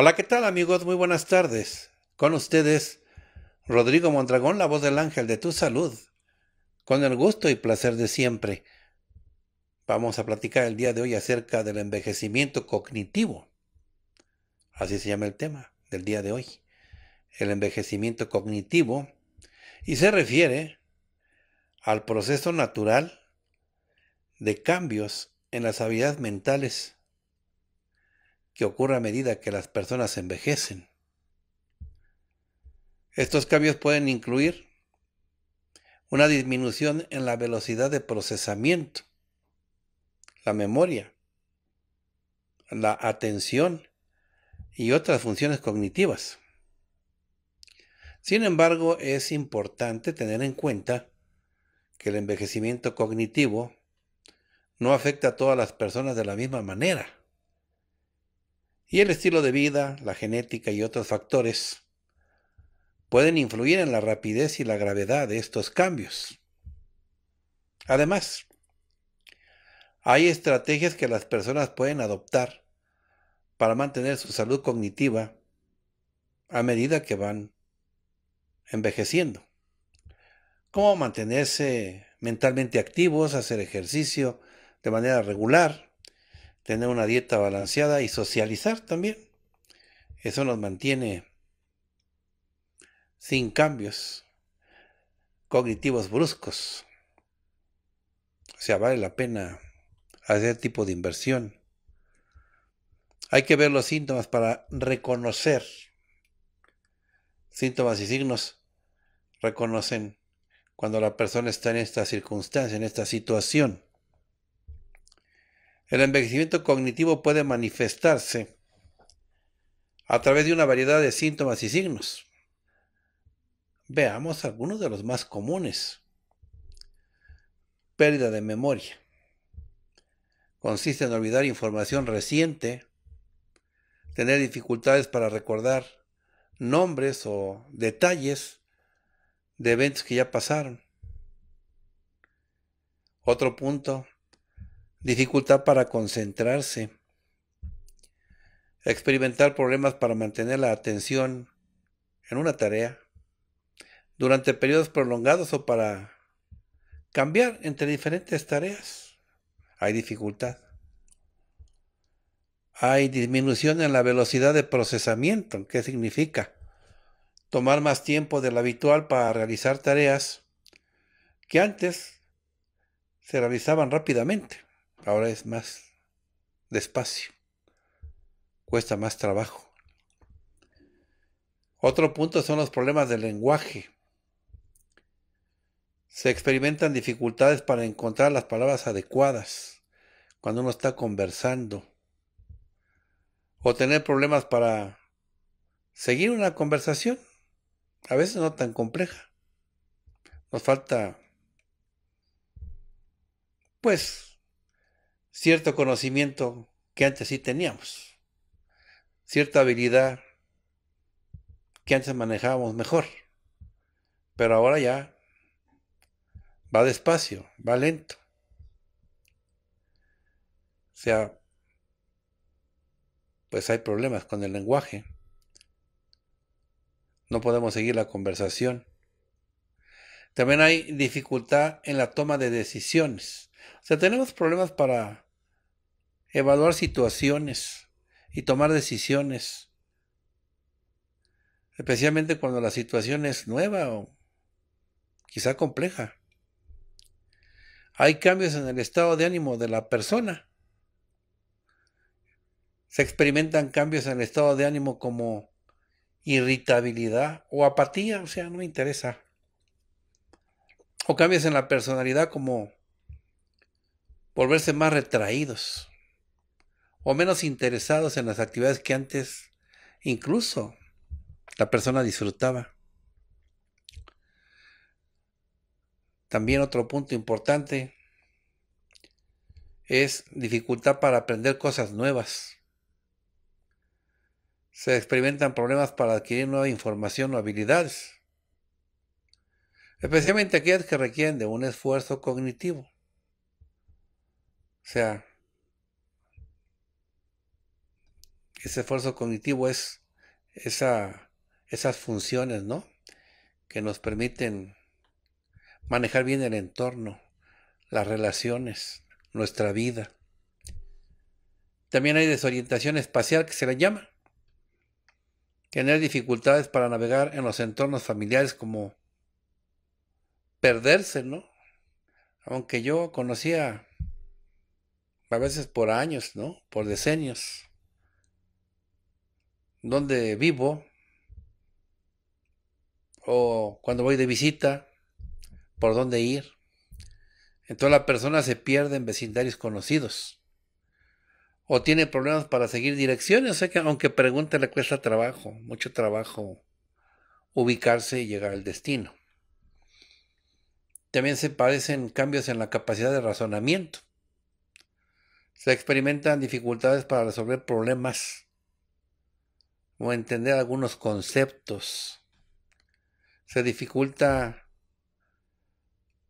Hola, ¿qué tal amigos? Muy buenas tardes. Con ustedes, Rodrigo Mondragón, la voz del ángel de tu salud. Con el gusto y placer de siempre, vamos a platicar el día de hoy acerca del envejecimiento cognitivo. Así se llama el tema del día de hoy. El envejecimiento cognitivo y se refiere al proceso natural de cambios en las habilidades mentales que ocurre a medida que las personas envejecen. Estos cambios pueden incluir una disminución en la velocidad de procesamiento, la memoria, la atención y otras funciones cognitivas. Sin embargo, es importante tener en cuenta que el envejecimiento cognitivo no afecta a todas las personas de la misma manera y el estilo de vida, la genética y otros factores pueden influir en la rapidez y la gravedad de estos cambios. Además, hay estrategias que las personas pueden adoptar para mantener su salud cognitiva a medida que van envejeciendo. Cómo mantenerse mentalmente activos, hacer ejercicio de manera regular, tener una dieta balanceada y socializar también. Eso nos mantiene sin cambios cognitivos bruscos. O sea, vale la pena hacer tipo de inversión. Hay que ver los síntomas para reconocer. Síntomas y signos reconocen cuando la persona está en esta circunstancia, en esta situación. El envejecimiento cognitivo puede manifestarse a través de una variedad de síntomas y signos. Veamos algunos de los más comunes. Pérdida de memoria. Consiste en olvidar información reciente, tener dificultades para recordar nombres o detalles de eventos que ya pasaron. Otro punto, dificultad para concentrarse, experimentar problemas para mantener la atención en una tarea durante periodos prolongados o para cambiar entre diferentes tareas. Hay dificultad. Hay disminución en la velocidad de procesamiento. ¿Qué significa? Tomar más tiempo de del habitual para realizar tareas que antes se realizaban rápidamente ahora es más despacio, cuesta más trabajo. Otro punto son los problemas del lenguaje. Se experimentan dificultades para encontrar las palabras adecuadas cuando uno está conversando. O tener problemas para seguir una conversación, a veces no tan compleja. Nos falta, pues, cierto conocimiento que antes sí teníamos, cierta habilidad que antes manejábamos mejor, pero ahora ya va despacio, va lento. O sea, pues hay problemas con el lenguaje. No podemos seguir la conversación. También hay dificultad en la toma de decisiones. O sea, tenemos problemas para evaluar situaciones y tomar decisiones, especialmente cuando la situación es nueva o quizá compleja. Hay cambios en el estado de ánimo de la persona. Se experimentan cambios en el estado de ánimo como irritabilidad o apatía, o sea, no me interesa. O cambios en la personalidad como volverse más retraídos o menos interesados en las actividades que antes incluso la persona disfrutaba. También otro punto importante es dificultad para aprender cosas nuevas. Se experimentan problemas para adquirir nueva información o habilidades, especialmente aquellas que requieren de un esfuerzo cognitivo. O sea, ese esfuerzo cognitivo es esa, esas funciones, ¿no? Que nos permiten manejar bien el entorno, las relaciones, nuestra vida. También hay desorientación espacial que se le llama. Tener dificultades para navegar en los entornos familiares como perderse, ¿no? Aunque yo conocía a veces por años, ¿no? Por decenios donde vivo o cuando voy de visita, por dónde ir. Entonces la persona se pierde en vecindarios conocidos o tiene problemas para seguir direcciones, o sea que aunque pregunte le cuesta trabajo, mucho trabajo ubicarse y llegar al destino. También se parecen cambios en la capacidad de razonamiento. Se experimentan dificultades para resolver problemas o entender algunos conceptos. Se dificulta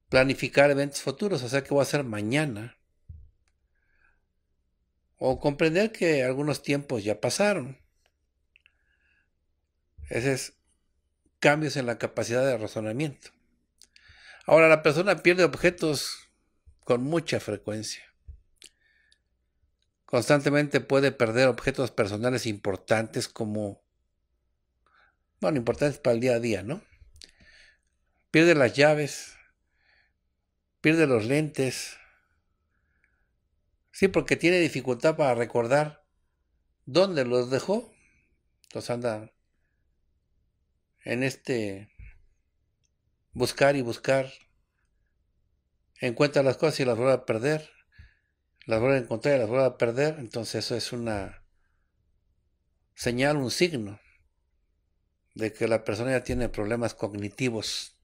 planificar eventos futuros, o sea, qué voy a hacer mañana. O comprender que algunos tiempos ya pasaron. Ese es cambios en la capacidad de razonamiento. Ahora, la persona pierde objetos con mucha frecuencia. Constantemente puede perder objetos personales importantes como, bueno, importantes para el día a día, ¿no? Pierde las llaves, pierde los lentes. Sí, porque tiene dificultad para recordar dónde los dejó. Entonces anda en este buscar y buscar. Encuentra las cosas y las vuelve a perder las vuelve a encontrar y las vuelve a perder, entonces eso es una señal, un signo de que la persona ya tiene problemas cognitivos.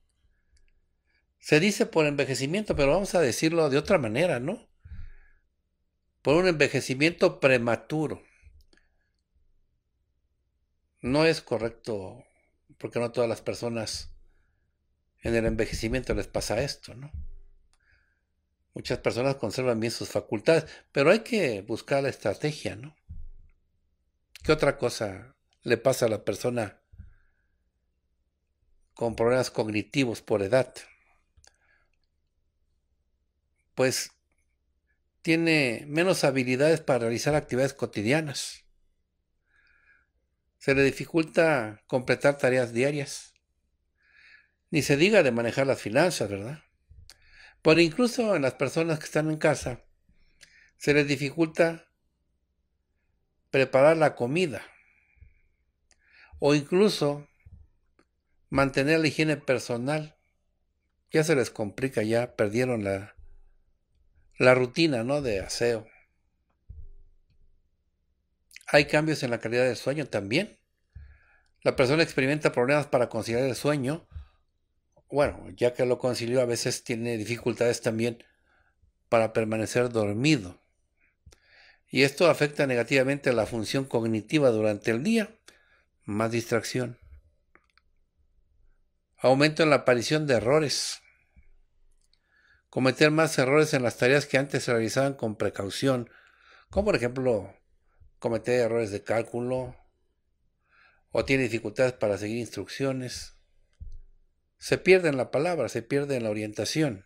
Se dice por envejecimiento, pero vamos a decirlo de otra manera, ¿no? Por un envejecimiento prematuro. No es correcto, porque no todas las personas en el envejecimiento les pasa esto, ¿no? Muchas personas conservan bien sus facultades, pero hay que buscar la estrategia, ¿no? ¿Qué otra cosa le pasa a la persona con problemas cognitivos por edad? Pues tiene menos habilidades para realizar actividades cotidianas. Se le dificulta completar tareas diarias. Ni se diga de manejar las finanzas, ¿verdad? por incluso en las personas que están en casa se les dificulta preparar la comida o incluso mantener la higiene personal. Ya se les complica, ya perdieron la, la rutina ¿no? de aseo. Hay cambios en la calidad del sueño también. La persona experimenta problemas para conciliar el sueño bueno, ya que lo concilió, a veces tiene dificultades también para permanecer dormido. Y esto afecta negativamente la función cognitiva durante el día, más distracción. Aumento en la aparición de errores. Cometer más errores en las tareas que antes se realizaban con precaución, como por ejemplo cometer errores de cálculo o tiene dificultades para seguir instrucciones se pierde en la palabra, se pierde en la orientación.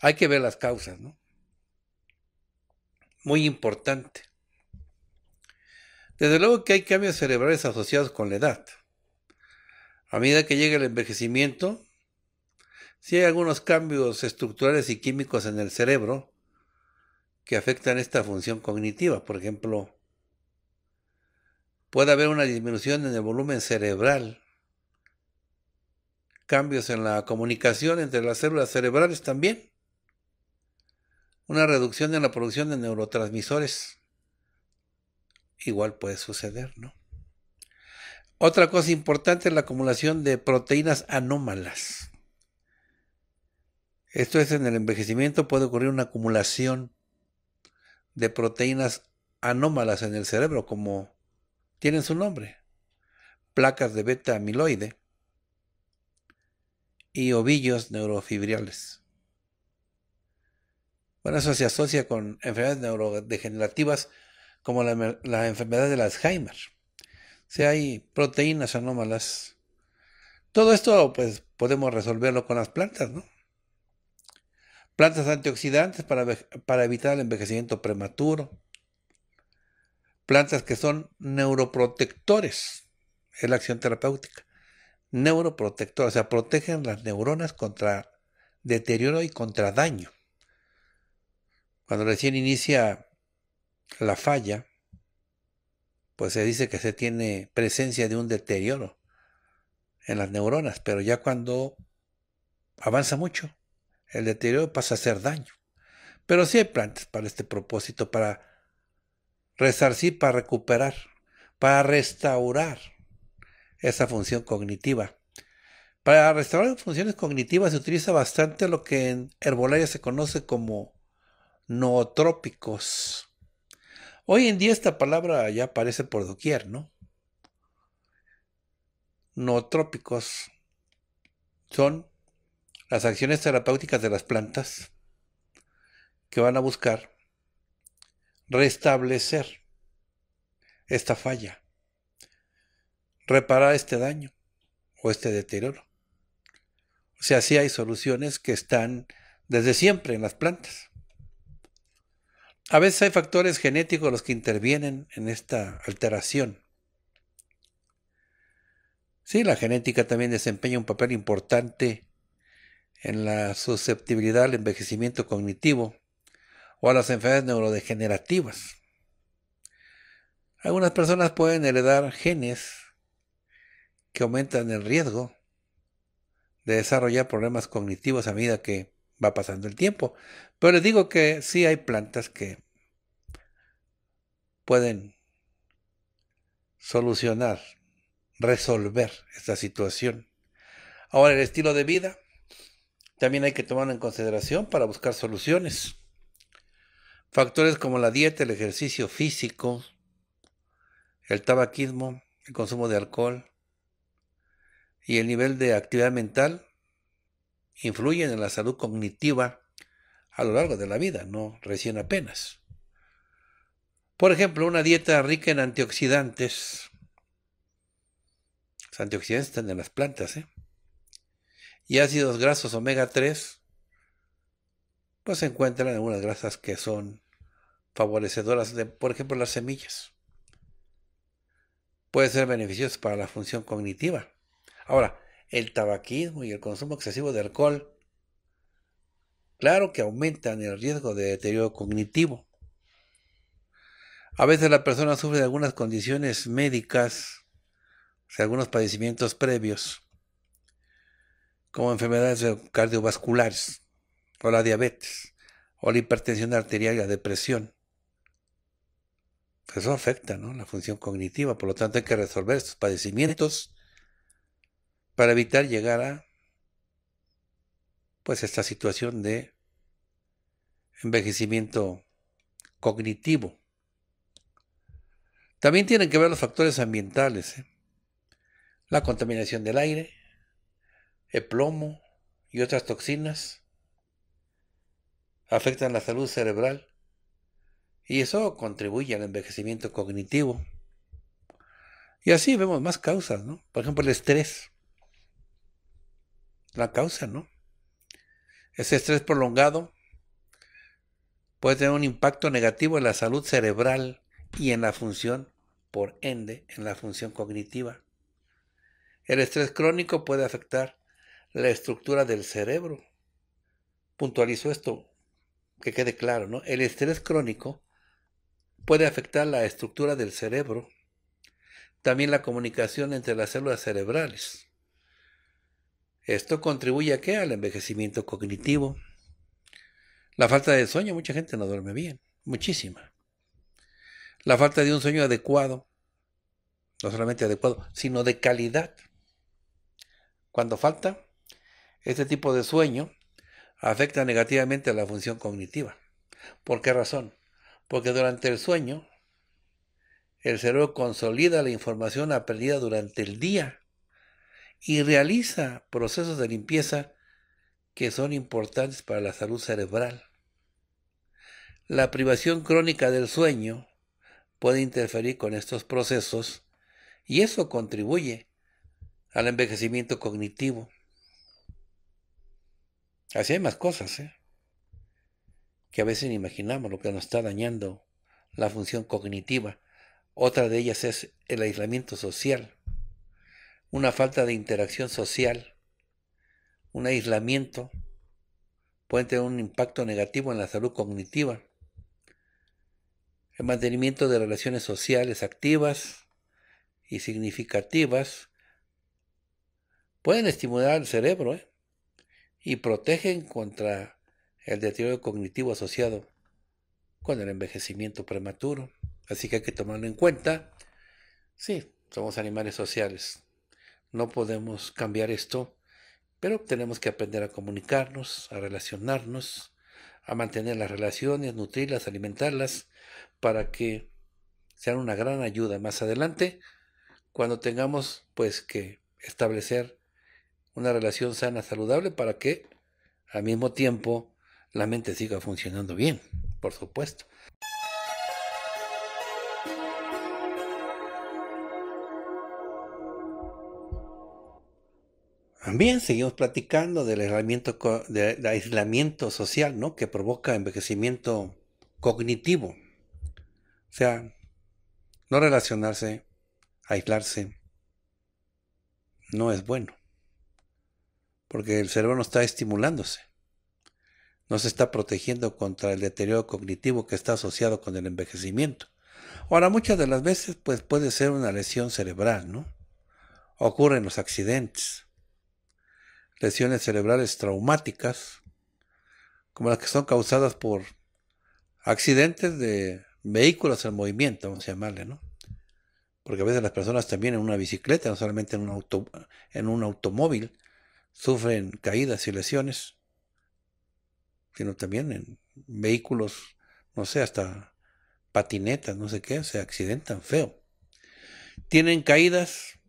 Hay que ver las causas, ¿no? Muy importante. Desde luego que hay cambios cerebrales asociados con la edad. A medida que llega el envejecimiento, si hay algunos cambios estructurales y químicos en el cerebro que afectan esta función cognitiva. Por ejemplo, puede haber una disminución en el volumen cerebral cambios en la comunicación entre las células cerebrales también, una reducción en la producción de neurotransmisores. Igual puede suceder, ¿no? Otra cosa importante es la acumulación de proteínas anómalas. Esto es en el envejecimiento puede ocurrir una acumulación de proteínas anómalas en el cerebro, como tienen su nombre, placas de beta amiloide y ovillos neurofibriales. Bueno, eso se asocia con enfermedades neurodegenerativas como la, enfermedad del Alzheimer. Si hay proteínas anómalas, todo esto pues podemos resolverlo con las plantas, ¿no? Plantas antioxidantes para, para evitar el envejecimiento prematuro. Plantas que son neuroprotectores, es la acción terapéutica neuroprotector, o sea, protegen las neuronas contra deterioro y contra daño. Cuando recién inicia la falla, pues se dice que se tiene presencia de un deterioro en las neuronas, pero ya cuando avanza mucho, el deterioro pasa a ser daño. Pero sí hay plantas para este propósito, para resarcir, para recuperar, para restaurar esa función cognitiva. Para restaurar funciones cognitivas se utiliza bastante lo que en herbolaria se conoce como nootrópicos. Hoy en día esta palabra ya aparece por doquier, ¿no? Nootrópicos son las acciones terapéuticas de las plantas que van a buscar restablecer esta falla reparar este daño o este deterioro. O sea, sí hay soluciones que están desde siempre en las plantas. A veces hay factores genéticos los que intervienen en esta alteración. Sí, la genética también desempeña un papel importante en la susceptibilidad al envejecimiento cognitivo o a las enfermedades neurodegenerativas. Algunas personas pueden heredar genes que aumentan el riesgo de desarrollar problemas cognitivos a medida que va pasando el tiempo. Pero les digo que sí hay plantas que pueden solucionar, resolver esta situación. Ahora, el estilo de vida también hay que tomarlo en consideración para buscar soluciones. Factores como la dieta, el ejercicio físico, el tabaquismo, el consumo de alcohol, y el nivel de actividad mental influye en la salud cognitiva a lo largo de la vida, no recién apenas. Por ejemplo, una dieta rica en antioxidantes, los antioxidantes están en las plantas, ¿eh? y ácidos grasos omega 3, pues se encuentran en algunas grasas que son favorecedoras de, por ejemplo, las semillas. Puede ser beneficioso para la función cognitiva, Ahora, el tabaquismo y el consumo excesivo de alcohol, claro que aumentan el riesgo de deterioro cognitivo. A veces la persona sufre de algunas condiciones médicas, o algunos padecimientos previos, como enfermedades cardiovasculares, o la diabetes, o la hipertensión arterial y la depresión. Eso afecta ¿no? la función cognitiva, por lo tanto hay que resolver estos padecimientos para evitar llegar a pues esta situación de envejecimiento cognitivo. También tienen que ver los factores ambientales, ¿eh? la contaminación del aire, el plomo y otras toxinas afectan la salud cerebral y eso contribuye al envejecimiento cognitivo. Y así vemos más causas, ¿no? Por ejemplo, el estrés la causa, ¿no? Ese estrés prolongado puede tener un impacto negativo en la salud cerebral y en la función, por ende, en la función cognitiva. El estrés crónico puede afectar la estructura del cerebro. Puntualizo esto, que quede claro, ¿no? El estrés crónico puede afectar la estructura del cerebro, también la comunicación entre las células cerebrales. Esto contribuye a qué? Al envejecimiento cognitivo. La falta de sueño, mucha gente no duerme bien, muchísima. La falta de un sueño adecuado, no solamente adecuado, sino de calidad. Cuando falta, este tipo de sueño afecta negativamente a la función cognitiva. ¿Por qué razón? Porque durante el sueño, el cerebro consolida la información aprendida durante el día y realiza procesos de limpieza que son importantes para la salud cerebral. La privación crónica del sueño puede interferir con estos procesos y eso contribuye al envejecimiento cognitivo. Así hay más cosas, ¿eh? que a veces imaginamos lo que nos está dañando la función cognitiva. Otra de ellas es el aislamiento social una falta de interacción social, un aislamiento, pueden tener un impacto negativo en la salud cognitiva. El mantenimiento de relaciones sociales activas y significativas pueden estimular el cerebro ¿eh? y protegen contra el deterioro cognitivo asociado con el envejecimiento prematuro. Así que hay que tomarlo en cuenta. Sí, somos animales sociales. No podemos cambiar esto, pero tenemos que aprender a comunicarnos, a relacionarnos, a mantener las relaciones, nutrirlas, alimentarlas, para que sean una gran ayuda más adelante, cuando tengamos pues que establecer una relación sana, saludable, para que al mismo tiempo la mente siga funcionando bien, por supuesto. También seguimos platicando del aislamiento, social, ¿no? Que provoca envejecimiento cognitivo. O sea, no relacionarse, aislarse, no es bueno. Porque el cerebro no está estimulándose. No se está protegiendo contra el deterioro cognitivo que está asociado con el envejecimiento. Ahora, muchas de las veces, pues puede ser una lesión cerebral, ¿no? Ocurren los accidentes lesiones cerebrales traumáticas, como las que son causadas por accidentes de vehículos en movimiento, vamos a llamarle, ¿no? Porque a veces las personas también en una bicicleta, no solamente en un, auto, en un automóvil, sufren caídas y lesiones, sino también en vehículos, no sé, hasta patinetas, no sé qué, se accidentan feo. Tienen caídas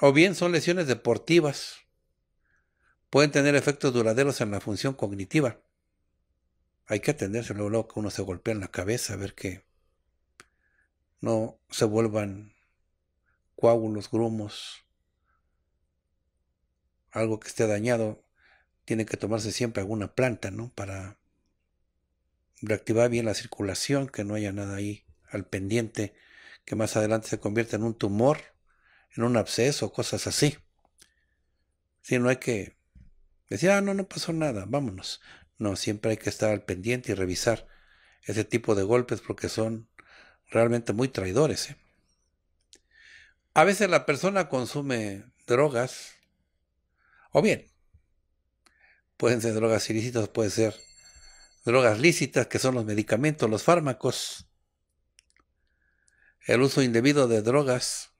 o bien son lesiones deportivas pueden tener efectos duraderos en la función cognitiva. Hay que atenderse luego, que uno se golpea en la cabeza, a ver que no se vuelvan coágulos, grumos, algo que esté dañado. Tiene que tomarse siempre alguna planta, ¿no? Para reactivar bien la circulación, que no haya nada ahí al pendiente, que más adelante se convierta en un tumor, en un absceso, cosas así. Si no hay que Decía, ah, no, no pasó nada, vámonos. No, siempre hay que estar al pendiente y revisar ese tipo de golpes porque son realmente muy traidores. ¿eh? A veces la persona consume drogas, o bien, pueden ser drogas ilícitas, pueden ser drogas lícitas, que son los medicamentos, los fármacos, el uso indebido de drogas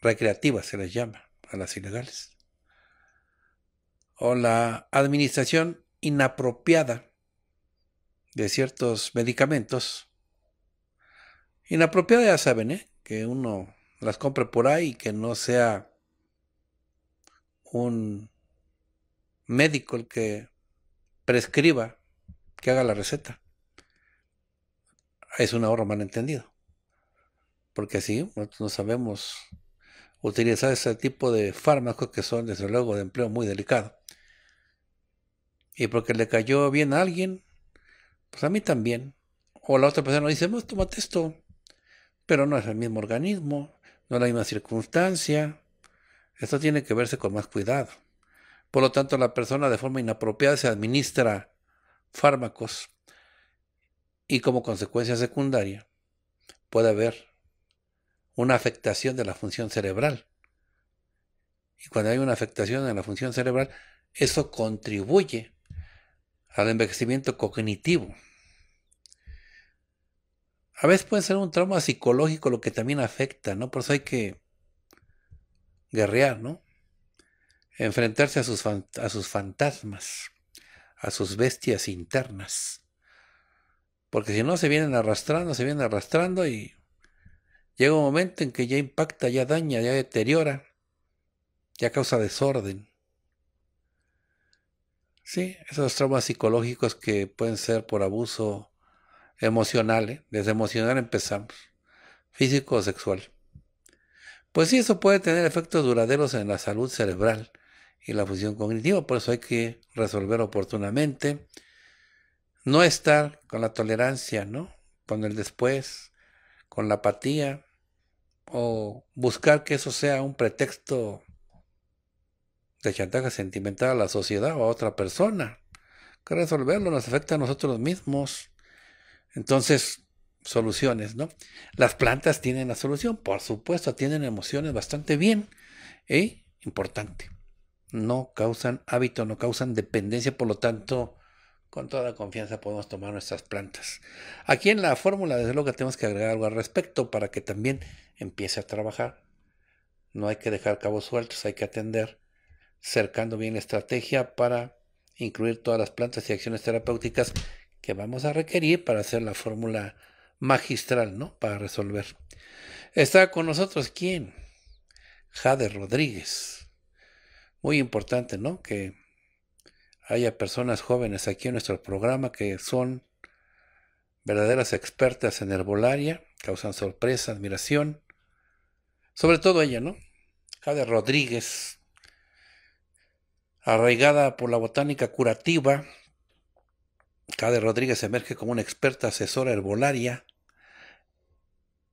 recreativas se les llama a las ilegales o la administración inapropiada de ciertos medicamentos. Inapropiada ya saben, ¿eh? que uno las compre por ahí y que no sea un médico el que prescriba, que haga la receta. Es un ahorro malentendido. Porque así no sabemos utilizar ese tipo de fármacos que son desde luego de empleo muy delicado y porque le cayó bien a alguien, pues a mí también. O la otra persona dice, pues tómate esto, pero no es el mismo organismo, no es la misma circunstancia. Esto tiene que verse con más cuidado. Por lo tanto, la persona de forma inapropiada se administra fármacos y como consecuencia secundaria puede haber una afectación de la función cerebral. Y cuando hay una afectación en la función cerebral, eso contribuye al envejecimiento cognitivo. A veces puede ser un trauma psicológico lo que también afecta, ¿no? Por eso hay que guerrear, ¿no? Enfrentarse a sus, a sus fantasmas, a sus bestias internas. Porque si no, se vienen arrastrando, se vienen arrastrando y llega un momento en que ya impacta, ya daña, ya deteriora, ya causa desorden. Sí, esos traumas psicológicos que pueden ser por abuso emocional, desemocional ¿eh? desde emocional empezamos, físico o sexual. Pues sí, eso puede tener efectos duraderos en la salud cerebral y la función cognitiva, por eso hay que resolver oportunamente, no estar con la tolerancia, ¿no? Con el después, con la apatía, o buscar que eso sea un pretexto de chantaje sentimental a la sociedad o a otra persona. Que resolverlo nos afecta a nosotros mismos. Entonces, soluciones, ¿no? Las plantas tienen la solución, por supuesto, tienen emociones bastante bien. E importante, no causan hábito, no causan dependencia, por lo tanto, con toda confianza podemos tomar nuestras plantas. Aquí en la fórmula, desde luego que tenemos que agregar algo al respecto para que también empiece a trabajar. No hay que dejar cabos sueltos, hay que atender cercando bien la estrategia para incluir todas las plantas y acciones terapéuticas que vamos a requerir para hacer la fórmula magistral, ¿no? Para resolver. Está con nosotros quién? Jade Rodríguez. Muy importante, ¿no? Que haya personas jóvenes aquí en nuestro programa que son verdaderas expertas en herbolaria, causan sorpresa, admiración. Sobre todo ella, ¿no? Jade Rodríguez, Arraigada por la botánica curativa, Jade Rodríguez emerge como una experta asesora herbolaria.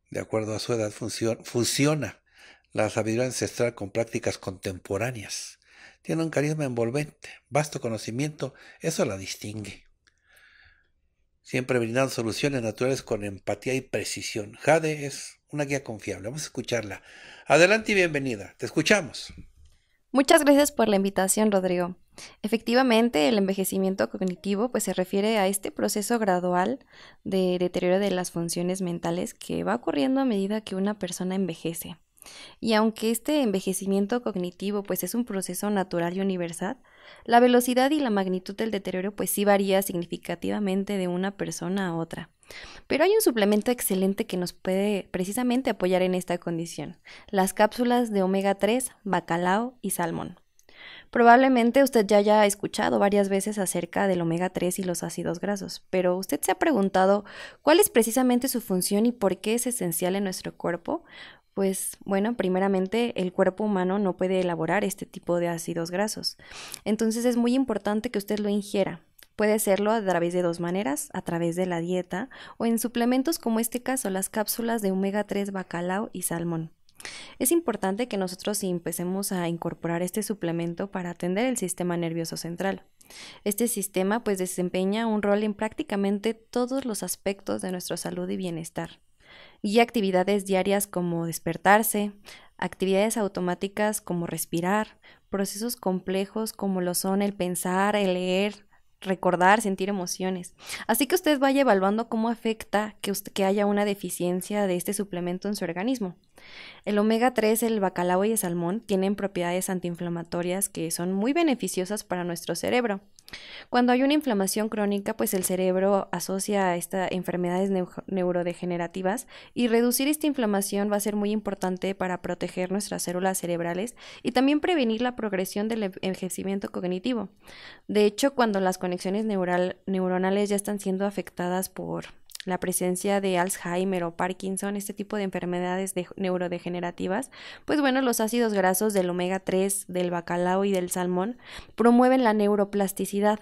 De acuerdo a su edad, funciona la sabiduría ancestral con prácticas contemporáneas. Tiene un carisma envolvente, vasto conocimiento, eso la distingue. Siempre brindando soluciones naturales con empatía y precisión. Jade es una guía confiable. Vamos a escucharla. Adelante y bienvenida. Te escuchamos. Muchas gracias por la invitación, Rodrigo. Efectivamente, el envejecimiento cognitivo pues, se refiere a este proceso gradual de deterioro de las funciones mentales que va ocurriendo a medida que una persona envejece. Y aunque este envejecimiento cognitivo pues, es un proceso natural y universal, la velocidad y la magnitud del deterioro pues sí varía significativamente de una persona a otra. Pero hay un suplemento excelente que nos puede precisamente apoyar en esta condición, las cápsulas de omega 3, bacalao y salmón. Probablemente usted ya haya escuchado varias veces acerca del omega 3 y los ácidos grasos, pero usted se ha preguntado cuál es precisamente su función y por qué es esencial en nuestro cuerpo. Pues bueno, primeramente el cuerpo humano no puede elaborar este tipo de ácidos grasos. Entonces es muy importante que usted lo ingiera. Puede hacerlo a través de dos maneras, a través de la dieta o en suplementos como este caso, las cápsulas de omega 3 bacalao y salmón. Es importante que nosotros empecemos a incorporar este suplemento para atender el sistema nervioso central. Este sistema pues desempeña un rol en prácticamente todos los aspectos de nuestra salud y bienestar. Y actividades diarias como despertarse, actividades automáticas como respirar, procesos complejos como lo son el pensar, el leer, recordar, sentir emociones. Así que usted vaya evaluando cómo afecta que, que haya una deficiencia de este suplemento en su organismo. El omega 3, el bacalao y el salmón tienen propiedades antiinflamatorias que son muy beneficiosas para nuestro cerebro. Cuando hay una inflamación crónica, pues el cerebro asocia estas enfermedades neurodegenerativas y reducir esta inflamación va a ser muy importante para proteger nuestras células cerebrales y también prevenir la progresión del envejecimiento cognitivo. De hecho, cuando las conexiones neuronales ya están siendo afectadas por la presencia de Alzheimer o Parkinson, este tipo de enfermedades neurodegenerativas, pues bueno, los ácidos grasos del omega 3, del bacalao y del salmón promueven la neuroplasticidad.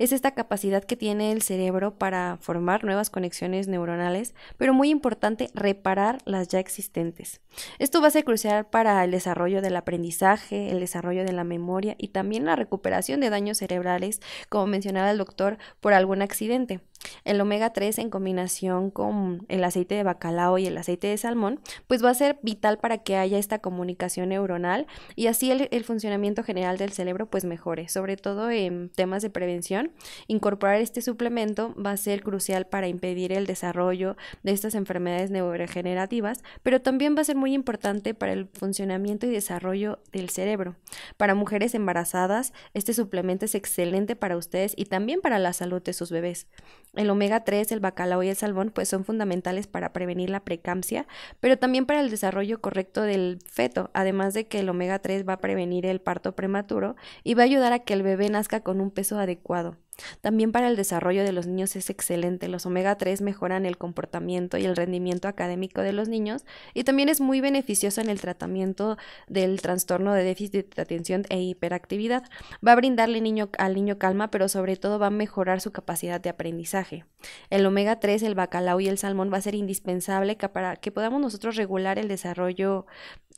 Es esta capacidad que tiene el cerebro para formar nuevas conexiones neuronales, pero muy importante reparar las ya existentes. Esto va a ser crucial para el desarrollo del aprendizaje, el desarrollo de la memoria y también la recuperación de daños cerebrales, como mencionaba el doctor, por algún accidente el omega 3 en combinación con el aceite de bacalao y el aceite de salmón, pues va a ser vital para que haya esta comunicación neuronal y así el, funcionamiento general del cerebro pues mejore, sobre todo en temas de prevención. Incorporar este suplemento va a ser crucial para impedir el desarrollo de estas enfermedades neurodegenerativas, pero también va a ser muy importante para el funcionamiento y desarrollo del cerebro. Para mujeres embarazadas, este suplemento es excelente para ustedes y también para la salud de sus bebés. El omega 3, el bacalao y el salmón pues son fundamentales para prevenir la precampsia, pero también para el desarrollo correcto del feto, además de que el omega 3 va a prevenir el parto prematuro y va a ayudar a que el bebé nazca con un peso adecuado. También para el desarrollo de los niños es excelente. Los omega 3 mejoran el comportamiento y el rendimiento académico de los niños y también es muy beneficioso en el tratamiento del trastorno de déficit de atención e hiperactividad. Va a brindarle niño, al niño calma, pero sobre todo va a mejorar su capacidad de aprendizaje. El omega 3, el bacalao y el salmón va a ser indispensable para que podamos nosotros regular el desarrollo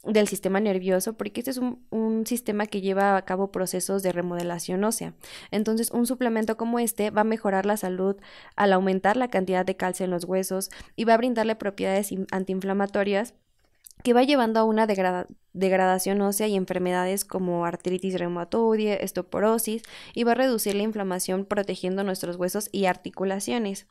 del sistema nervioso, porque este es un, sistema que lleva a cabo procesos de remodelación ósea. Entonces, un suplemento como este va a mejorar la salud al aumentar la cantidad de calcio en los huesos y va a brindarle propiedades antiinflamatorias que va llevando a una degradación degradación ósea y enfermedades como artritis reumatoide, estoporosis y va a reducir la inflamación protegiendo nuestros huesos y articulaciones.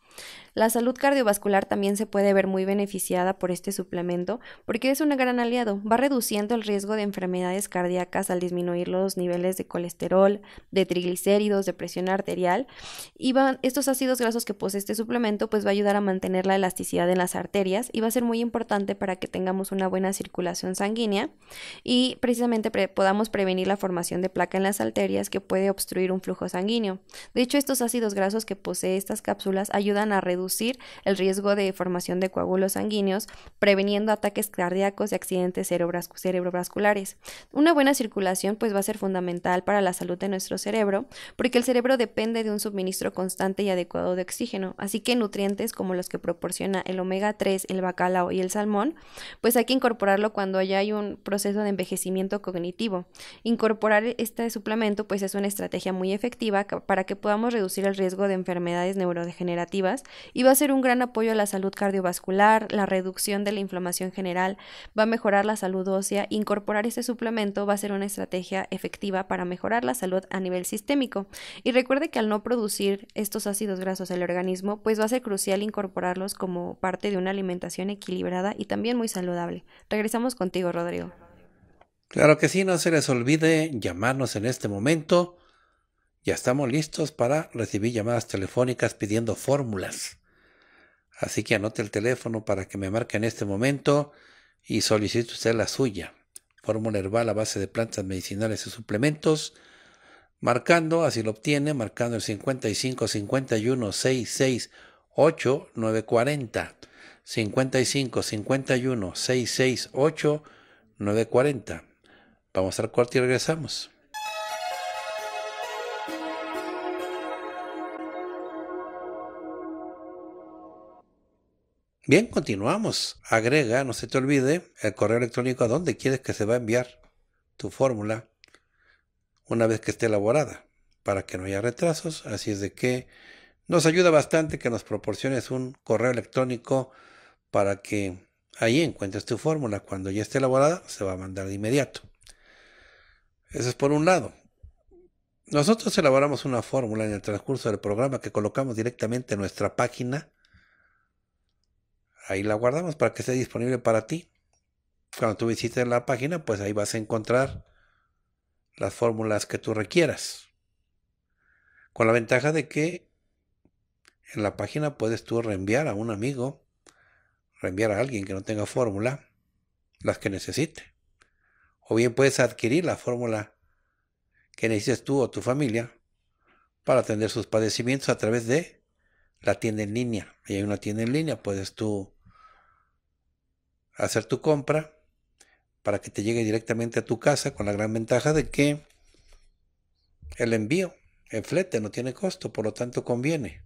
La salud cardiovascular también se puede ver muy beneficiada por este suplemento porque es un gran aliado, va reduciendo el riesgo de enfermedades cardíacas al disminuir los niveles de colesterol, de triglicéridos, de presión arterial y van, estos ácidos grasos que posee este suplemento pues va a ayudar a mantener la elasticidad en las arterias y va a ser muy importante para que tengamos una buena circulación sanguínea y precisamente podamos prevenir la formación de placa en las arterias que puede obstruir un flujo sanguíneo. De hecho, estos ácidos grasos que posee estas cápsulas ayudan a reducir el riesgo de formación de coágulos sanguíneos, preveniendo ataques cardíacos y accidentes cerebrovasculares. Una buena circulación pues va a ser fundamental para la salud de nuestro cerebro, porque el cerebro depende de un suministro constante y adecuado de oxígeno, así que nutrientes como los que proporciona el omega 3, el bacalao y el salmón, pues hay que incorporarlo cuando ya hay un proceso proceso de envejecimiento cognitivo. Incorporar este suplemento pues es una estrategia muy efectiva para que podamos reducir el riesgo de enfermedades neurodegenerativas y va a ser un gran apoyo a la salud cardiovascular, la reducción de la inflamación general, va a mejorar la salud ósea. Incorporar este suplemento va a ser una estrategia efectiva para mejorar la salud a nivel sistémico. Y recuerde que al no producir estos ácidos grasos el organismo, pues va a ser crucial incorporarlos como parte de una alimentación equilibrada y también muy saludable. Regresamos contigo, Rodrigo. Claro que sí, no se les olvide llamarnos en este momento. Ya estamos listos para recibir llamadas telefónicas pidiendo fórmulas. Así que anote el teléfono para que me marque en este momento y solicite usted la suya. Fórmula herbal a base de plantas medicinales y suplementos. Marcando, así lo obtiene, marcando el 55 51 66 8 940. 55 51 668 940. Vamos al cuarto y regresamos. Bien, continuamos. Agrega, no se te olvide, el correo electrónico a donde quieres que se va a enviar tu fórmula una vez que esté elaborada, para que no haya retrasos. Así es de que nos ayuda bastante que nos proporciones un correo electrónico para que ahí encuentres tu fórmula. Cuando ya esté elaborada, se va a mandar de inmediato. Eso es por un lado. Nosotros elaboramos una fórmula en el transcurso del programa que colocamos directamente en nuestra página. Ahí la guardamos para que esté disponible para ti. Cuando tú visites la página, pues ahí vas a encontrar las fórmulas que tú requieras. Con la ventaja de que en la página puedes tú reenviar a un amigo, reenviar a alguien que no tenga fórmula, las que necesite. O bien puedes adquirir la fórmula que necesites tú o tu familia para atender sus padecimientos a través de la tienda en línea. Y hay una tienda en línea, puedes tú hacer tu compra para que te llegue directamente a tu casa con la gran ventaja de que el envío, en flete no tiene costo, por lo tanto conviene.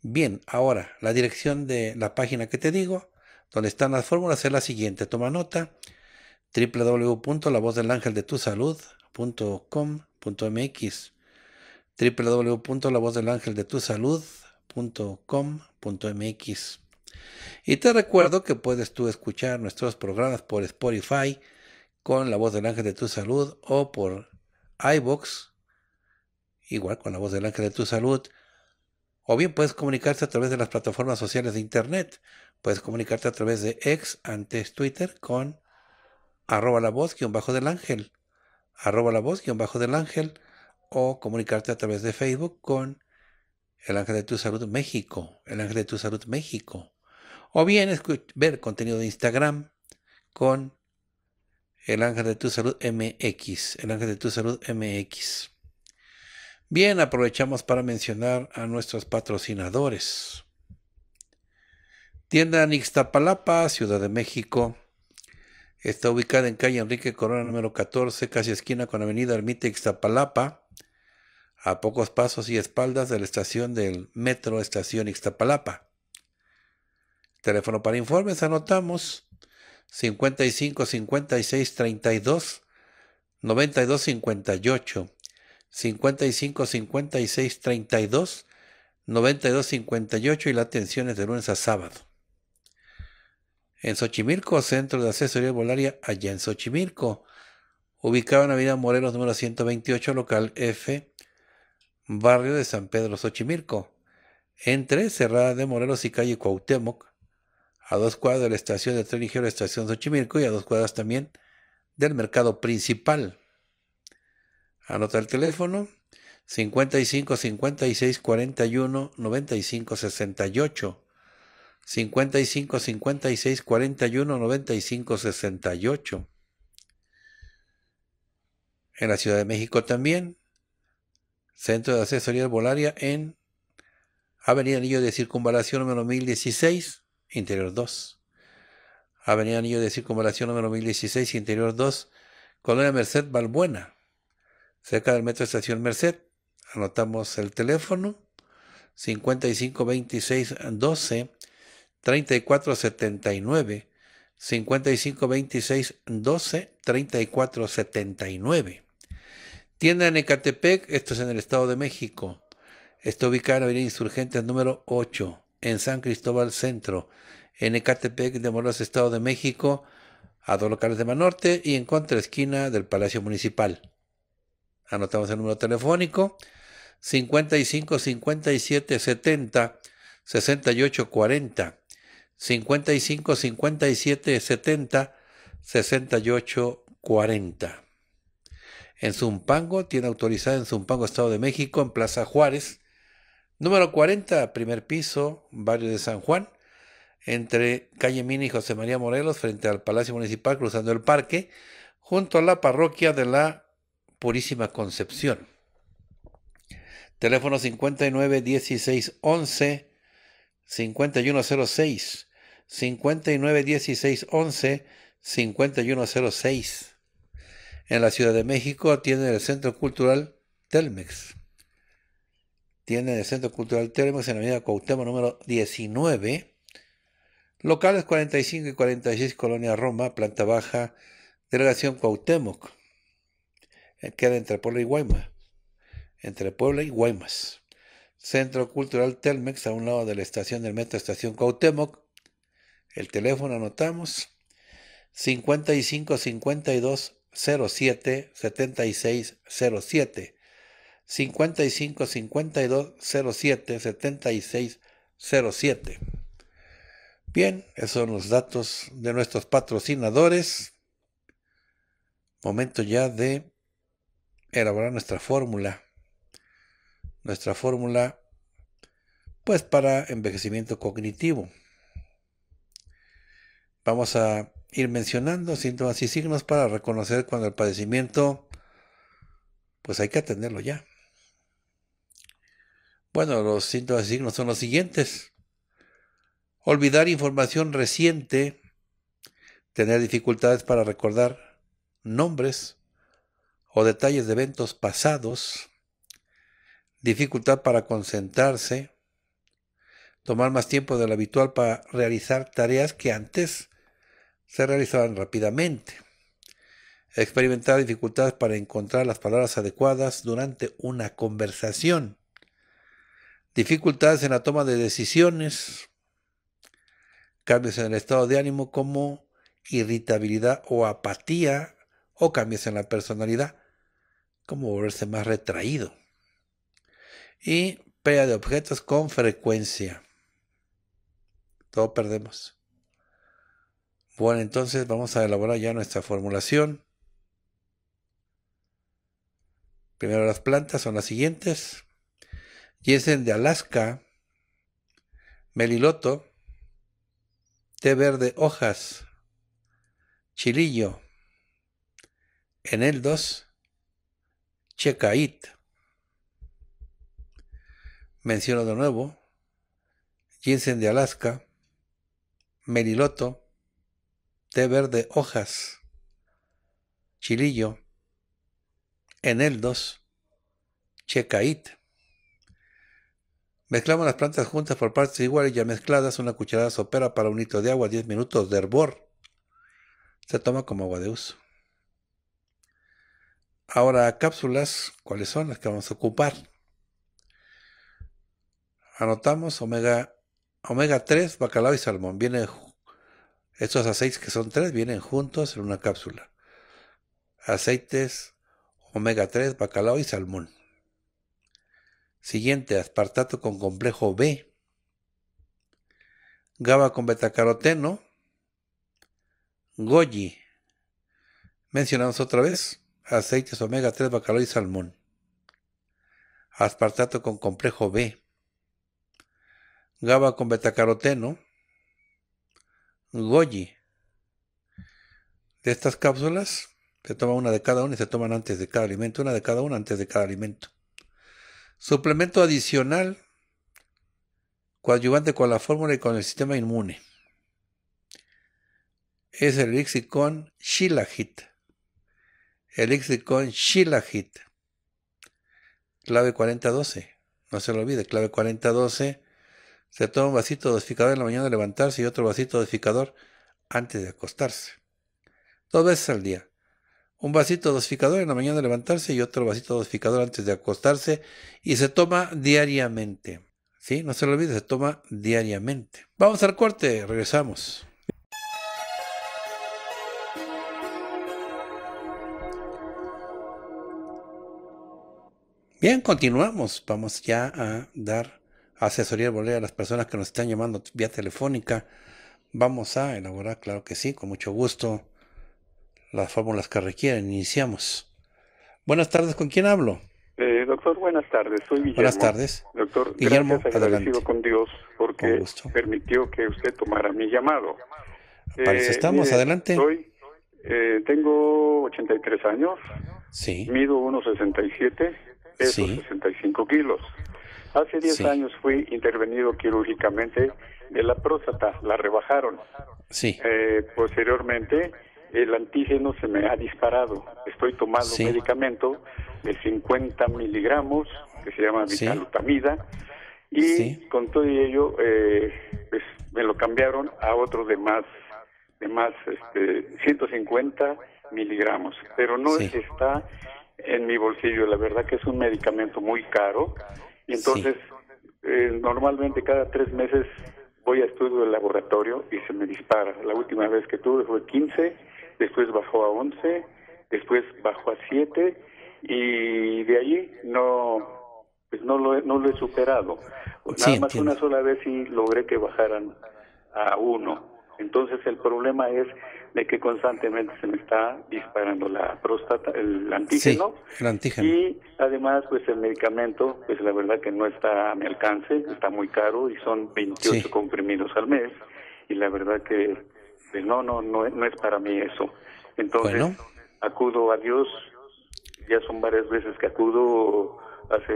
Bien, ahora la dirección de la página que te digo, donde están las fórmulas es la siguiente. Toma nota www.lavozdelangeldetusalud.com.mx www.lavozdelangeldetusalud.com.mx Y te recuerdo que puedes tú escuchar nuestros programas por Spotify con La Voz del Ángel de Tu Salud o por iBox igual con La Voz del Ángel de Tu Salud. O bien puedes comunicarte a través de las plataformas sociales de Internet. Puedes comunicarte a través de x antes Twitter, con arroba la voz guión bajo del ángel, arroba la voz guión bajo del ángel, o comunicarte a través de Facebook con el ángel de tu salud México, el ángel de tu salud México, o bien ver contenido de Instagram con el ángel de tu salud MX, el ángel de tu salud MX. Bien, aprovechamos para mencionar a nuestros patrocinadores. Tienda Nixtapalapa, Ciudad de México. Está ubicada en calle Enrique Corona número 14, casi esquina con avenida Ermita Ixtapalapa, a pocos pasos y espaldas de la estación del metro Estación Ixtapalapa. Teléfono para informes anotamos 55 56 32 92 58 55 56 32 92 58 y la atención es de lunes a sábado en Xochimilco, Centro de Asesoría Volaria, allá en Xochimilco. Ubicado en Avenida Morelos, número 128, local F, barrio de San Pedro, Xochimilco. Entre Cerrada de Morelos y calle Cuauhtémoc, a dos cuadras de la estación de tren ligero, estación Xochimilco, y a dos cuadras también del mercado principal. Anota el teléfono 55 56 41 95 68. 55 56 41 95 68. En la Ciudad de México también, Centro de Asesoría volaria en Avenida Anillo de Circunvalación número 1016, Interior 2. Avenida Anillo de Circunvalación número 1016, Interior 2, Colonia Merced, Balbuena, cerca del Metro Estación Merced. Anotamos el teléfono 55 26 12 3479, 5526 12 3479. Tienda en Ecatepec, esto es en el Estado de México. Está ubicada en Avenida Insurgente número 8, en San Cristóbal Centro, en Ecatepec de Morelos, Estado de México, a dos locales de Manorte y en esquina del Palacio Municipal. Anotamos el número telefónico 55 57 70 68 40. 55 57 70 68 40. En Zumpango, tiene autorizada en Zumpango, Estado de México, en Plaza Juárez, número 40, primer piso, barrio de San Juan, entre calle Mini y José María Morelos, frente al Palacio Municipal, cruzando el parque, junto a la parroquia de la Purísima Concepción. Teléfono 59 16 11 5106 591611 5106. En la Ciudad de México tiene el Centro Cultural Telmex. Tiene el Centro Cultural Telmex en la avenida Cuauhtémoc número 19. Locales 45 y 46, Colonia Roma, planta baja, delegación Cuauhtémoc. Eh, queda entre Puebla y Guaymas. Entre Puebla y Guaymas. Centro Cultural Telmex, a un lado de la estación del Metro Estación Cuauhtémoc, el teléfono anotamos 55 52 07 76 07. 55 52 07 76 07. Bien, esos son los datos de nuestros patrocinadores. Momento ya de elaborar nuestra fórmula. Nuestra fórmula, pues para envejecimiento cognitivo. Vamos a ir mencionando síntomas y signos para reconocer cuando el padecimiento, pues hay que atenderlo ya. Bueno, los síntomas y signos son los siguientes. Olvidar información reciente, tener dificultades para recordar nombres o detalles de eventos pasados, dificultad para concentrarse, tomar más tiempo de lo habitual para realizar tareas que antes se realizaban rápidamente. Experimentar dificultades para encontrar las palabras adecuadas durante una conversación. Dificultades en la toma de decisiones. Cambios en el estado de ánimo como irritabilidad o apatía o cambios en la personalidad como volverse más retraído. Y pérdida de objetos con frecuencia. Todo perdemos. Bueno, entonces vamos a elaborar ya nuestra formulación. Primero las plantas son las siguientes. Ginseng de Alaska, meliloto, té verde hojas, chilillo, eneldos, checait. Menciono de nuevo, ginseng de Alaska, meliloto, té verde hojas, chilillo, eneldos, checait. Mezclamos las plantas juntas por partes iguales ya mezcladas, una cucharada sopera para un hito de agua, 10 minutos de hervor. Se toma como agua de uso. Ahora, cápsulas, ¿cuáles son las que vamos a ocupar? Anotamos omega, omega 3, bacalao y salmón. Viene estos aceites que son tres vienen juntos en una cápsula. Aceites omega 3, bacalao y salmón. Siguiente, aspartato con complejo B. GABA con betacaroteno. Goji. Mencionamos otra vez aceites omega 3, bacalao y salmón. Aspartato con complejo B. GABA con betacaroteno goji. De estas cápsulas, se toma una de cada una y se toman antes de cada alimento, una de cada una antes de cada alimento. Suplemento adicional, coadyuvante con la fórmula y con el sistema inmune. Es el con Shilajit. El con Shilajit. Clave 4012. No se lo olvide, clave 4012 se toma un vasito dosificador en la mañana de levantarse y otro vasito dosificador antes de acostarse. Dos veces al día. Un vasito dosificador en la mañana de levantarse y otro vasito dosificador antes de acostarse y se toma diariamente. ¿Sí? No se lo olvide, se toma diariamente. Vamos al corte, regresamos. Bien, continuamos. Vamos ya a dar asesoría volver a las personas que nos están llamando vía telefónica. Vamos a elaborar, claro que sí, con mucho gusto, las fórmulas que requieren. Iniciamos. Buenas tardes, ¿con quién hablo? Eh, doctor, buenas tardes. Soy Guillermo. Buenas tardes. Doctor, Guillermo, gracias, agradecido adelante. con Dios porque permitió que usted tomara mi llamado. Para eh, estamos, adelante. Soy, eh, tengo 83 años. Sí. Mido 1,67, peso sí. 65 kilos. Hace 10 años fui intervenido quirúrgicamente de la próstata, la rebajaron. Sí. Eh, posteriormente, el antígeno se me ha disparado. Estoy tomando un medicamento de 50 miligramos que se llama vitalutamida y con todo ello eh, pues, me lo cambiaron a otro de más de más este, 150 miligramos, pero no está en mi bolsillo. La verdad que es un medicamento muy caro entonces, eh, normalmente cada tres meses voy a estudio del laboratorio y se me dispara. La última vez que tuve fue 15, después bajó a 11, después bajó a 7 y de allí no pues no lo he, no lo he superado. Nada más una sola vez sí logré que bajaran a 1. Entonces el problema es de que constantemente se me está disparando la próstata, el antígeno. Y además, pues el medicamento, pues la verdad que no está a mi alcance, está muy caro y son 28 comprimidos al mes. Y la verdad que pues, no, no, no, es para mí eso. Entonces, acudo a Dios, ya son varias veces que acudo, hace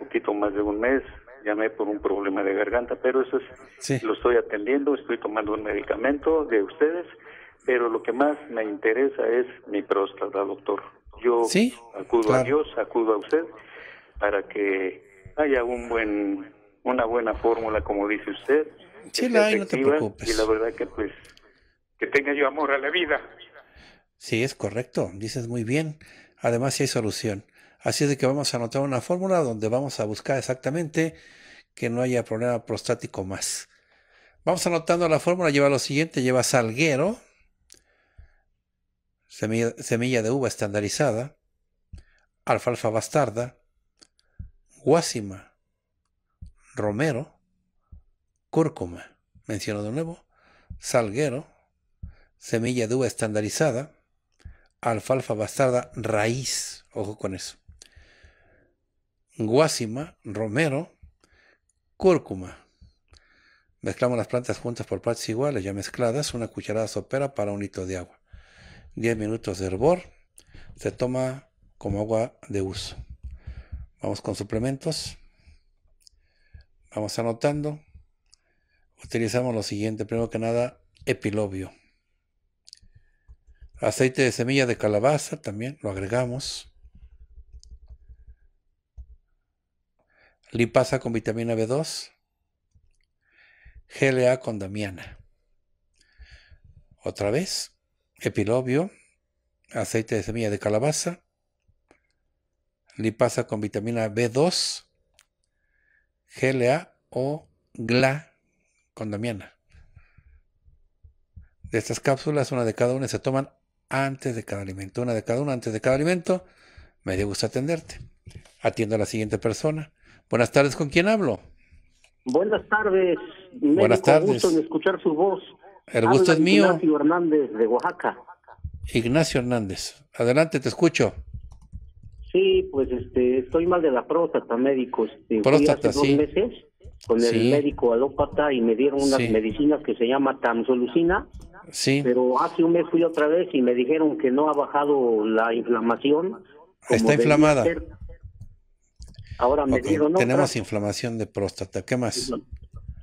un poquito más de un mes, llamé por un problema de garganta, pero eso es, lo estoy atendiendo, estoy tomando un medicamento de ustedes pero lo que más me interesa es mi próstata, doctor. Yo acudo a Dios, acudo a usted para que haya un buen, una buena fórmula, como dice usted. Sí, Y la verdad que pues, que tenga yo amor a la vida. Sí, es correcto, dices muy bien. Además, sí hay solución. Así es de que vamos a anotar una fórmula donde vamos a buscar exactamente que no haya problema prostático más. Vamos anotando la fórmula, lleva lo siguiente, lleva salguero, semilla, de uva estandarizada, alfalfa bastarda, guásima, romero, cúrcuma, menciono de nuevo, salguero, semilla de uva estandarizada, alfalfa bastarda raíz, ojo con eso, guásima, romero, cúrcuma. Mezclamos las plantas juntas por partes iguales, ya mezcladas, una cucharada sopera para un litro de agua. 10 minutos de hervor, se toma como agua de uso. Vamos con suplementos. Vamos anotando. Utilizamos lo siguiente. Primero que nada, epilobio. Aceite de semilla de calabaza también lo agregamos. Lipasa con vitamina B2. GLA con damiana. Otra vez, epilobio, aceite de semilla de calabaza, lipasa con vitamina B2, GLA o GLA con damiana. De estas cápsulas, una de cada una se toman antes de cada alimento. Una de cada una antes de cada alimento. Me dio gusto atenderte. Atiendo a la siguiente persona. Buenas tardes, ¿con quién hablo? Buenas tardes. Me Buenas tardes. gusto escuchar su voz. El gusto es mío. Ignacio Hernández de Oaxaca. Ignacio Hernández, adelante, te escucho. Sí, pues este, estoy mal de la próstata, médico. Este, meses con el médico alópata y me dieron unas medicinas que se llama tamsolucina. Sí. Pero hace un mes fui otra vez y me dijeron que no ha bajado la inflamación. Está inflamada. Ahora me dieron Tenemos inflamación de próstata. ¿Qué más?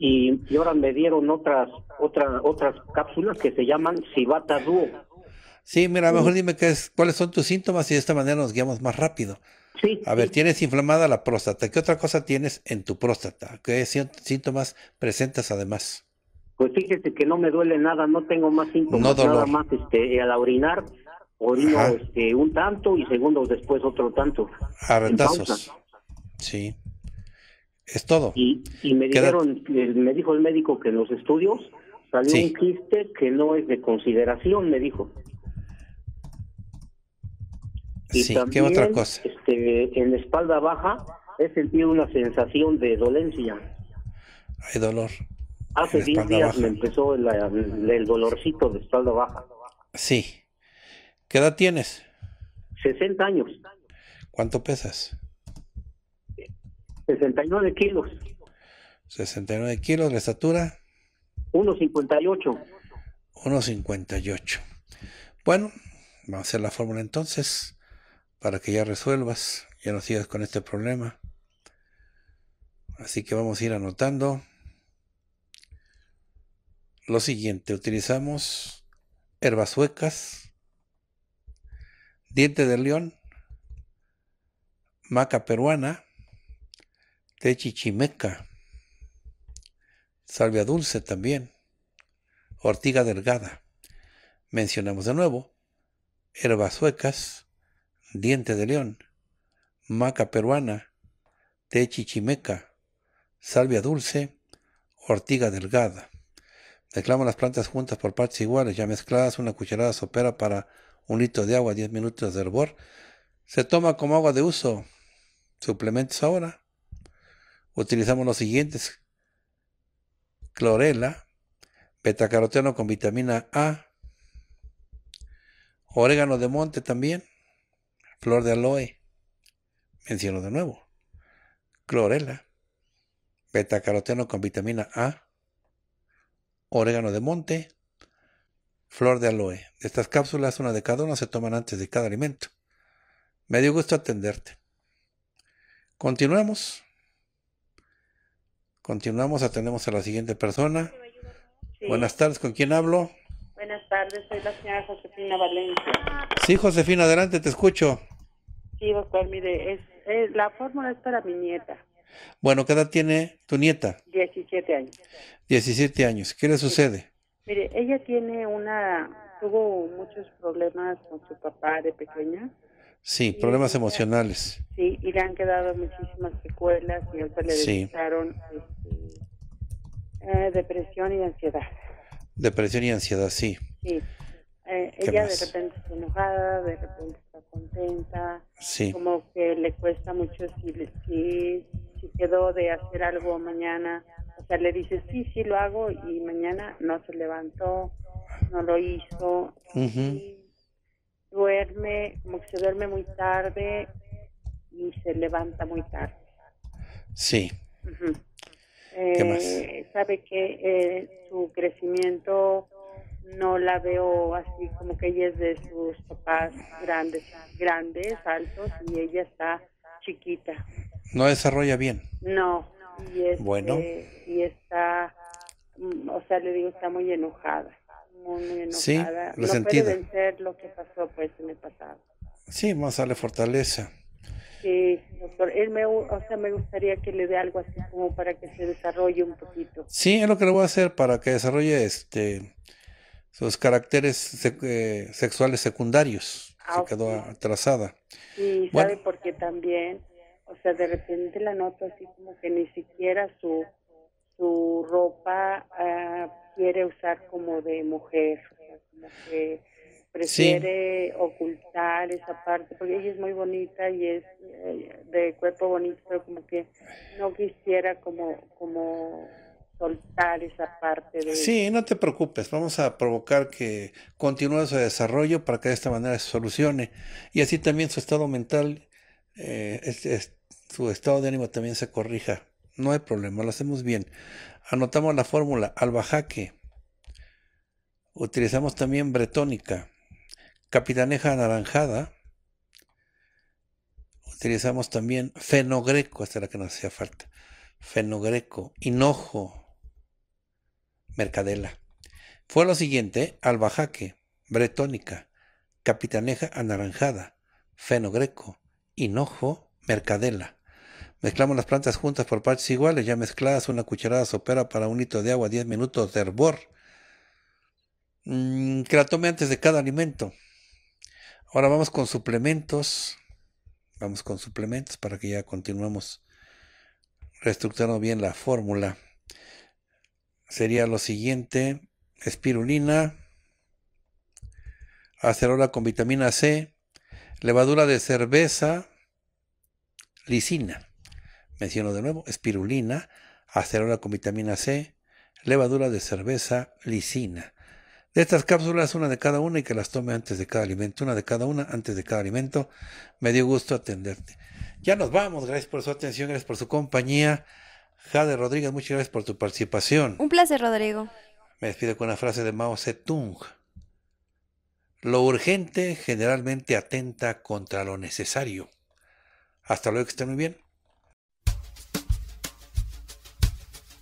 y, ahora me dieron otras otras otras cápsulas que se llaman Cibata Duo. Sí, mira, mejor mm. dime qué es, cuáles son tus síntomas y de esta manera nos guiamos más rápido. Sí. A ver, tienes inflamada la próstata. ¿Qué otra cosa tienes en tu próstata? ¿Qué síntomas presentas además? Pues fíjese que no me duele nada, no tengo más síntomas, no dolor. nada más este, al orinar, orino este, un tanto y segundos después otro tanto. A retazos. Sí. Es todo. Y, y me dijeron, me dijo el médico que en los estudios salió un chiste que no es de consideración, me dijo. Y también, ¿qué otra cosa? Este, en la espalda baja he sentido una sensación de dolencia. Hay dolor. Hace 10 días me empezó el, el, dolorcito de espalda baja. Sí. ¿Qué edad tienes? 60 años. ¿Cuánto pesas? 69 kilos. 69 kilos, de estatura. 1,58. 1,58. Bueno, vamos a hacer la fórmula entonces para que ya resuelvas, ya no sigas con este problema. Así que vamos a ir anotando. Lo siguiente, utilizamos herbas suecas, diente de león, maca peruana, techichimeca, salvia dulce también, ortiga delgada. Mencionamos de nuevo herbas suecas, diente de león, maca peruana, techichimeca, salvia dulce, ortiga delgada. Mezclamos las plantas juntas por partes iguales, ya mezcladas, una cucharada sopera para un litro de agua, 10 minutos de hervor. Se toma como agua de uso. Suplementos ahora utilizamos los siguientes. Clorela, betacaroteno con vitamina A, orégano de monte también, flor de aloe, menciono de nuevo, clorela, betacaroteno con vitamina A, orégano de monte, flor de aloe. estas cápsulas, una de cada una se toman antes de cada alimento. Me dio gusto atenderte. Continuamos. Continuamos, atendemos a la siguiente persona. Buenas tardes, ¿con quién hablo? Buenas tardes, soy la señora Josefina Valencia. Sí, Josefina, adelante, te escucho. Sí, doctor, mire, es, la fórmula es para mi nieta. Bueno, ¿qué edad tiene tu nieta? Diecisiete años. Diecisiete años, ¿qué le sucede? Mire, ella tiene una, tuvo muchos problemas con su papá de pequeña Sí, problemas emocionales. Sí, y le han quedado muchísimas secuelas y ahorita le sí. Este, eh, depresión y ansiedad. Depresión y ansiedad, sí. Sí. Eh, ella de repente está enojada, de repente está contenta. Como que le cuesta mucho si, quedó de hacer algo mañana. O sea, le dice, sí, sí lo hago y mañana no se levantó, no lo hizo duerme, como que se duerme muy tarde y se levanta muy tarde. Sí. Eh, Sabe que eh, su crecimiento no la veo así como que ella es de sus papás grandes, grandes, altos y ella está chiquita. No desarrolla bien. No. Y este, bueno. Y está, mm, o sea, le digo, está muy enojada muy, Sí, puede vencer lo que pasó pues en el pasado. Sí, más sale fortaleza. Sí, doctor, él me, o sea, me gustaría que le dé algo así como para que se desarrolle un poquito. Sí, es lo que le voy a hacer para que desarrolle este sus caracteres eh, sexuales secundarios. Ah, se quedó atrasada. Y bueno. sabe porque también, o sea, de repente la noto así como que ni siquiera su su ropa ah, quiere usar como de mujer, como que prefiere ocultar esa parte, porque ella es muy bonita y es eh, de cuerpo bonito, pero como que no quisiera como, como soltar esa parte de... Sí, no te preocupes, vamos a provocar que continúe su desarrollo para que de esta manera se solucione y así también su estado mental, eh, su estado de ánimo también se corrija. No hay problema, lo hacemos bien. Anotamos la fórmula albajaque. Utilizamos también bretónica, capitaneja anaranjada. Utilizamos también fenogreco, esta es la que nos hacía falta. Fenogreco, hinojo, mercadela. Fue lo siguiente, albajaque, bretónica, capitaneja anaranjada, fenogreco, hinojo, mercadela. Mezclamos las plantas juntas por partes iguales, ya mezcladas, una cucharada sopera para un litro de agua, 10 minutos de hervor. Mm, que la tome antes de cada alimento. Ahora vamos con suplementos. Vamos con suplementos para que ya continuemos reestructurando bien la fórmula. Sería lo siguiente: espirulina, acerola con vitamina C, levadura de cerveza, lisina menciono de nuevo, espirulina, acerola con vitamina C, levadura de cerveza, lisina. De estas cápsulas, una de cada una y que las tome antes de cada alimento, una de cada una antes de cada alimento. Me dio gusto atenderte. Ya nos vamos, gracias por su atención, gracias por su compañía. Jade Rodríguez, muchas gracias por tu participación. Un placer, Rodrigo. Me despido con una frase de Mao Zedong. Lo urgente generalmente atenta contra lo necesario. Hasta luego, que estén muy bien.